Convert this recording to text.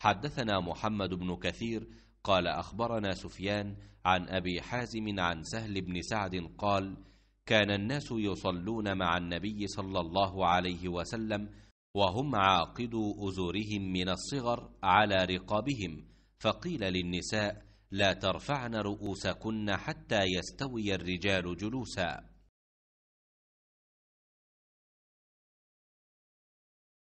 حدثنا محمد بن كثير قال اخبرنا سفيان عن ابي حازم عن سهل بن سعد قال كان الناس يصلون مع النبي صلى الله عليه وسلم وهم عاقدوا ازورهم من الصغر على رقابهم فقيل للنساء لا ترفعن رؤوسكن حتى يستوي الرجال جلوسا